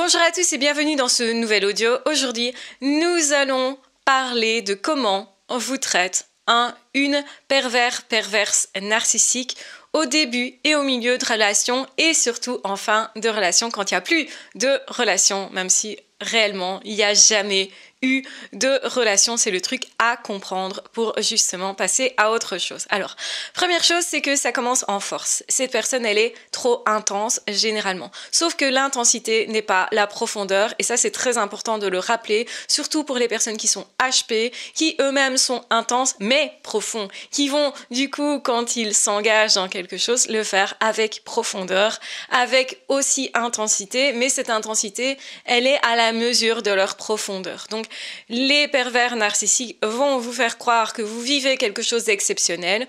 Bonjour à tous et bienvenue dans ce nouvel audio. Aujourd'hui, nous allons parler de comment on vous traite un, hein, une pervers, perverse, narcissique au début et au milieu de relation et surtout en fin de relation quand il n'y a plus de relation, même si réellement il n'y a jamais eu de relation. C'est le truc à comprendre pour justement passer à autre chose. Alors, première chose, c'est que ça commence en force. Cette personne, elle est trop intense généralement. Sauf que l'intensité n'est pas la profondeur et ça, c'est très important de le rappeler, surtout pour les personnes qui sont HP, qui eux-mêmes sont intenses mais profonds, qui vont du coup, quand ils s'engagent dans quelque chose, le faire avec profondeur, avec aussi intensité, mais cette intensité, elle est à la mesure de leur profondeur. Donc, les pervers narcissiques vont vous faire croire que vous vivez quelque chose d'exceptionnel,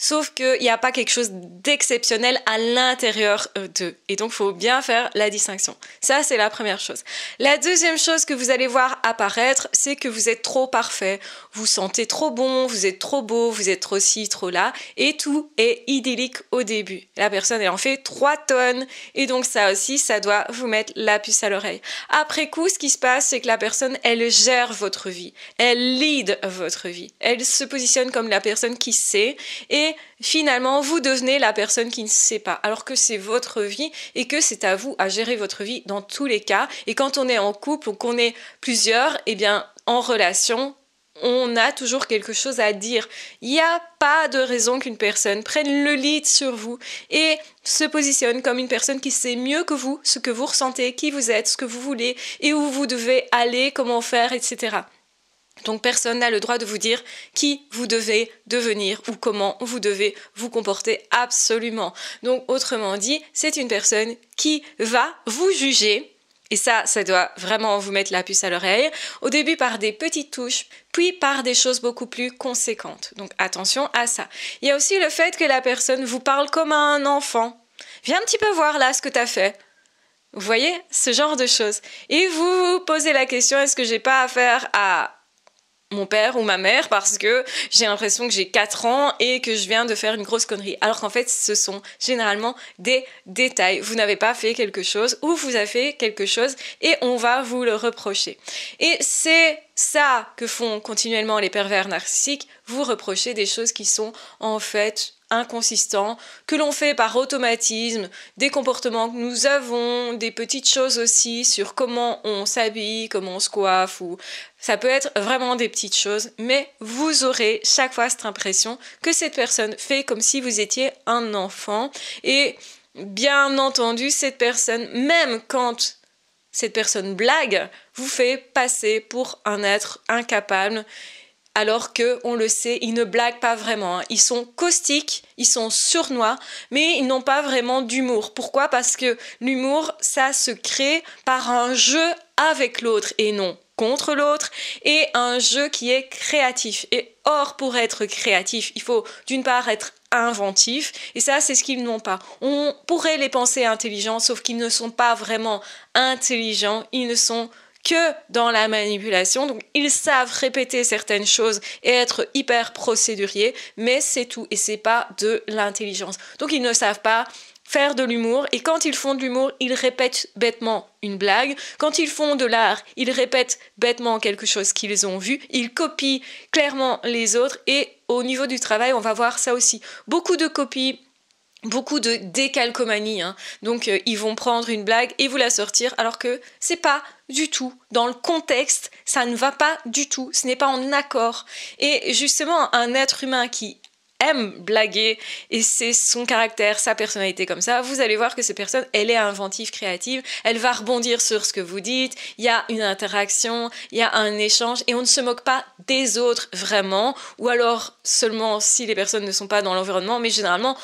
Sauf qu'il n'y a pas quelque chose d'exceptionnel à l'intérieur euh, d'eux. Et donc, faut bien faire la distinction. Ça, c'est la première chose. La deuxième chose que vous allez voir apparaître, c'est que vous êtes trop parfait. Vous sentez trop bon, vous êtes trop beau, vous êtes aussi trop là. Et tout est idyllique au début. La personne, elle en fait 3 tonnes. Et donc, ça aussi, ça doit vous mettre la puce à l'oreille. Après coup, ce qui se passe, c'est que la personne, elle gère votre vie. Elle lead votre vie. Elle se positionne comme la personne qui sait. Et finalement, vous devenez la personne qui ne sait pas, alors que c'est votre vie et que c'est à vous à gérer votre vie dans tous les cas. Et quand on est en couple ou qu'on est plusieurs, eh bien, en relation, on a toujours quelque chose à dire. Il n'y a pas de raison qu'une personne prenne le lead sur vous et se positionne comme une personne qui sait mieux que vous ce que vous ressentez, qui vous êtes, ce que vous voulez et où vous devez aller, comment faire, etc. Donc personne n'a le droit de vous dire qui vous devez devenir ou comment vous devez vous comporter absolument. Donc autrement dit, c'est une personne qui va vous juger. Et ça, ça doit vraiment vous mettre la puce à l'oreille. Au début par des petites touches, puis par des choses beaucoup plus conséquentes. Donc attention à ça. Il y a aussi le fait que la personne vous parle comme à un enfant. Viens un petit peu voir là ce que tu as fait. Vous voyez, ce genre de choses. Et vous vous posez la question, est-ce que j'ai pas affaire à mon père ou ma mère parce que j'ai l'impression que j'ai 4 ans et que je viens de faire une grosse connerie. Alors qu'en fait, ce sont généralement des détails. Vous n'avez pas fait quelque chose ou vous avez fait quelque chose et on va vous le reprocher. Et c'est ça que font continuellement les pervers narcissiques, vous reprocher des choses qui sont en fait inconsistants que l'on fait par automatisme, des comportements que nous avons, des petites choses aussi sur comment on s'habille, comment on se coiffe ou ça peut être vraiment des petites choses, mais vous aurez chaque fois cette impression que cette personne fait comme si vous étiez un enfant et bien entendu cette personne même quand cette personne blague vous fait passer pour un être incapable alors que, on le sait, ils ne blaguent pas vraiment. Hein. Ils sont caustiques, ils sont surnois mais ils n'ont pas vraiment d'humour. Pourquoi Parce que l'humour, ça se crée par un jeu avec l'autre et non contre l'autre, et un jeu qui est créatif. Et or, pour être créatif, il faut d'une part être inventif, et ça, c'est ce qu'ils n'ont pas. On pourrait les penser intelligents, sauf qu'ils ne sont pas vraiment intelligents, ils ne sont pas que dans la manipulation. Donc ils savent répéter certaines choses et être hyper procéduriers, mais c'est tout et c'est pas de l'intelligence. Donc ils ne savent pas faire de l'humour et quand ils font de l'humour, ils répètent bêtement une blague. Quand ils font de l'art, ils répètent bêtement quelque chose qu'ils ont vu. Ils copient clairement les autres et au niveau du travail, on va voir ça aussi. Beaucoup de copies beaucoup de décalcomanie. Hein. Donc euh, ils vont prendre une blague et vous la sortir alors que c'est pas du tout dans le contexte, ça ne va pas du tout, ce n'est pas en accord. Et justement, un être humain qui aime blaguer et c'est son caractère, sa personnalité comme ça, vous allez voir que cette personne, elle est inventive, créative, elle va rebondir sur ce que vous dites, il y a une interaction, il y a un échange et on ne se moque pas des autres vraiment ou alors seulement si les personnes ne sont pas dans l'environnement, mais généralement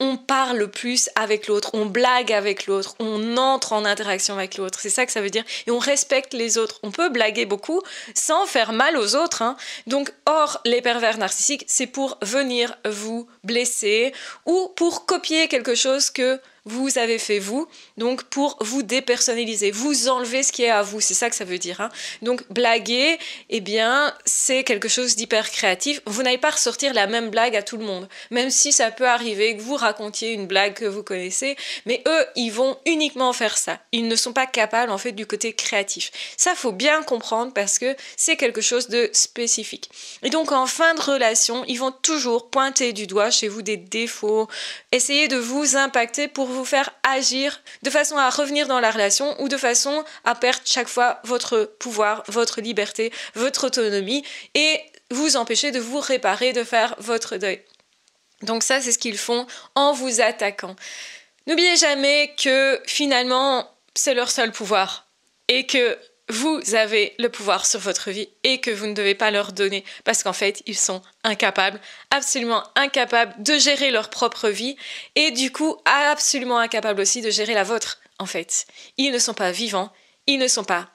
on parle plus avec l'autre, on blague avec l'autre, on entre en interaction avec l'autre. C'est ça que ça veut dire. Et on respecte les autres. On peut blaguer beaucoup sans faire mal aux autres. Hein. Donc, hors les pervers narcissiques, c'est pour venir vous blesser ou pour copier quelque chose que vous avez fait vous, donc pour vous dépersonnaliser, vous enlever ce qui est à vous, c'est ça que ça veut dire. Hein. Donc blaguer, eh bien, c'est quelque chose d'hyper créatif. Vous n'allez pas ressortir la même blague à tout le monde, même si ça peut arriver que vous racontiez une blague que vous connaissez, mais eux, ils vont uniquement faire ça. Ils ne sont pas capables, en fait, du côté créatif. Ça, faut bien comprendre parce que c'est quelque chose de spécifique. Et donc, en fin de relation, ils vont toujours pointer du doigt chez vous des défauts, essayer de vous impacter pour vous faire agir de façon à revenir dans la relation ou de façon à perdre chaque fois votre pouvoir, votre liberté, votre autonomie et vous empêcher de vous réparer, de faire votre deuil. Donc ça, c'est ce qu'ils font en vous attaquant. N'oubliez jamais que finalement, c'est leur seul pouvoir et que vous avez le pouvoir sur votre vie et que vous ne devez pas leur donner parce qu'en fait, ils sont incapables, absolument incapables de gérer leur propre vie et du coup, absolument incapables aussi de gérer la vôtre, en fait. Ils ne sont pas vivants, ils ne sont pas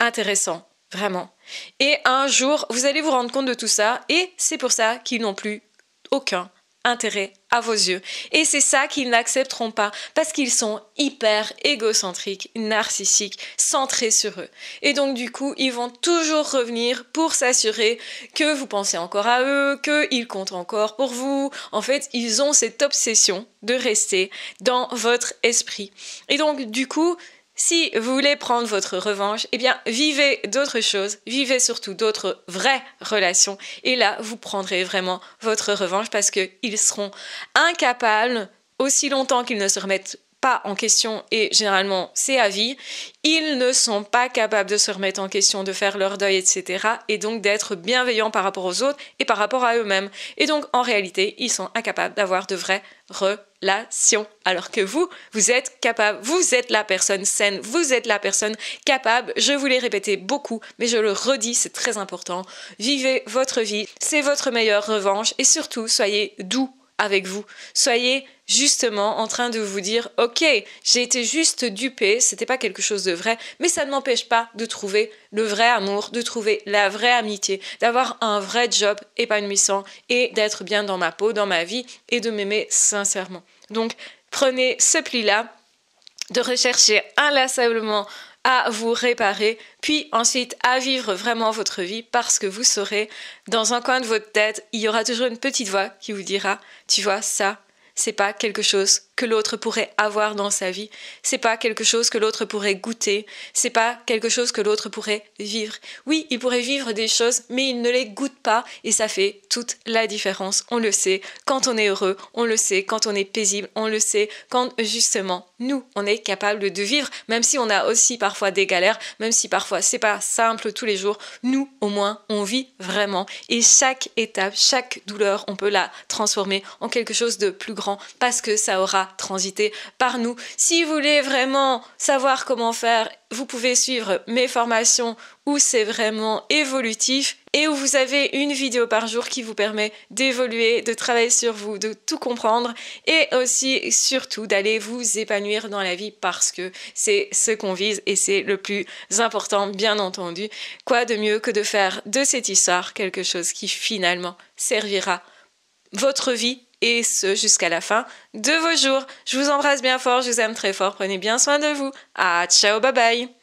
intéressants, vraiment. Et un jour, vous allez vous rendre compte de tout ça et c'est pour ça qu'ils n'ont plus aucun intérêt à vos yeux. Et c'est ça qu'ils n'accepteront pas parce qu'ils sont hyper égocentriques, narcissiques, centrés sur eux. Et donc du coup, ils vont toujours revenir pour s'assurer que vous pensez encore à eux, qu'ils comptent encore pour vous. En fait, ils ont cette obsession de rester dans votre esprit. Et donc du coup, si vous voulez prendre votre revanche, eh bien, vivez d'autres choses, vivez surtout d'autres vraies relations. Et là, vous prendrez vraiment votre revanche parce qu'ils seront incapables, aussi longtemps qu'ils ne se remettent pas en question et généralement c'est à vie, ils ne sont pas capables de se remettre en question, de faire leur deuil, etc. et donc d'être bienveillants par rapport aux autres et par rapport à eux-mêmes. Et donc en réalité, ils sont incapables d'avoir de vraies relations. Alors que vous, vous êtes capable, vous êtes la personne saine, vous êtes la personne capable. Je vous l'ai répété beaucoup, mais je le redis, c'est très important. Vivez votre vie, c'est votre meilleure revanche et surtout soyez doux avec vous. Soyez justement en train de vous dire OK, j'ai été juste dupé, c'était pas quelque chose de vrai, mais ça ne m'empêche pas de trouver le vrai amour, de trouver la vraie amitié, d'avoir un vrai job épanouissant et d'être bien dans ma peau, dans ma vie et de m'aimer sincèrement. Donc prenez ce pli là de rechercher inlassablement à vous réparer, puis ensuite à vivre vraiment votre vie parce que vous saurez, dans un coin de votre tête, il y aura toujours une petite voix qui vous dira, tu vois, ça, c'est pas quelque chose que l'autre pourrait avoir dans sa vie. C'est pas quelque chose que l'autre pourrait goûter. C'est pas quelque chose que l'autre pourrait vivre. Oui, il pourrait vivre des choses, mais il ne les goûte pas et ça fait toute la différence. On le sait quand on est heureux, on le sait quand on est paisible, on le sait quand justement nous, on est capable de vivre, même si on a aussi parfois des galères, même si parfois c'est pas simple tous les jours. Nous, au moins, on vit vraiment et chaque étape, chaque douleur, on peut la transformer en quelque chose de plus grand parce que ça aura transiter par nous. Si vous voulez vraiment savoir comment faire, vous pouvez suivre mes formations où c'est vraiment évolutif et où vous avez une vidéo par jour qui vous permet d'évoluer, de travailler sur vous, de tout comprendre et aussi surtout d'aller vous épanouir dans la vie parce que c'est ce qu'on vise et c'est le plus important bien entendu. Quoi de mieux que de faire de cette histoire quelque chose qui finalement servira votre vie et ce jusqu'à la fin de vos jours. Je vous embrasse bien fort, je vous aime très fort, prenez bien soin de vous. À ah, ciao, bye bye